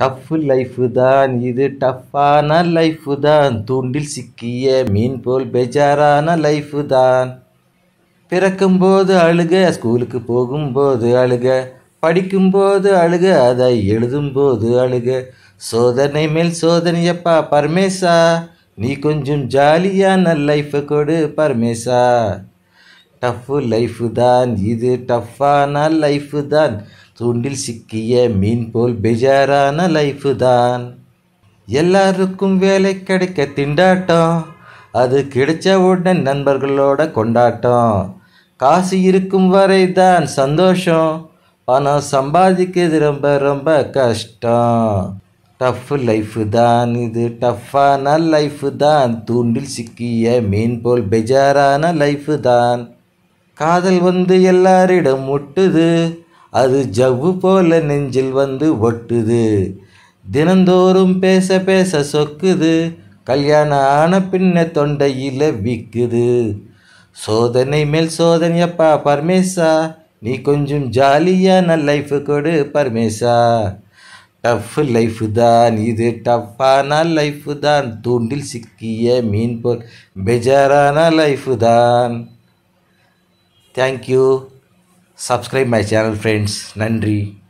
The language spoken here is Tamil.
டஃப் லைஃப் தான் இது டஃப்பான லைஃப் தான் தூண்டில் சிக்கிய மீன் போல் பெஜாரான லைஃப் தான் பிறக்கும்போது அழுக ஸ்கூலுக்கு போகும்போது அழுக படிக்கும்போது அழுக அதை எழுதும்போது அழுக சோதனை மேல் சோதனையப்பா பரமேசா நீ கொஞ்சம் ஜாலியான லைஃபை கொடு பரமேசா டஃப்பு லைஃப் தான் இது டஃப்பான லைஃப் தான் தூண்டில் சிக்கிய மீன் போல் பெஜாரான லைஃபு தான் எல்லாருக்கும் வேலை கிடைக்க திண்டாட்டம் அது கிடைச்ச உடனே நண்பர்களோட கொண்டாட்டம் காசு இருக்கும் வரை தான் சந்தோஷம் பணம் சம்பாதிக்கிறது ரொம்ப ரொம்ப கஷ்டம் டஃப் லைஃபு தான் இது டஃப்பான லைஃபு தான் தூண்டில் சிக்கிய மீன் போல் பெஜாரான லைஃபு தான் காதல் வந்து எல்லாரிடம் முட்டுது அது ஜவ்வு போல நெஞ்சில் வந்து ஒட்டுது தினந்தோறும் பேச பேச சொக்குது கல்யாணம் ஆன பின்ன தொண்டையில் விற்குது சோதனை மேல் சோதனையப்பா பர்மேசா நீ கொஞ்சம் ஜாலியான லைஃப் கொடு பர்மேசா டஃப் லைஃப் தான் இது டஃப்பான லைஃப் தான் தூண்டில் சிக்கிய மீன் பொருள் பெஜாரான லைஃப் தான் thank you subscribe my channel friends Nandri.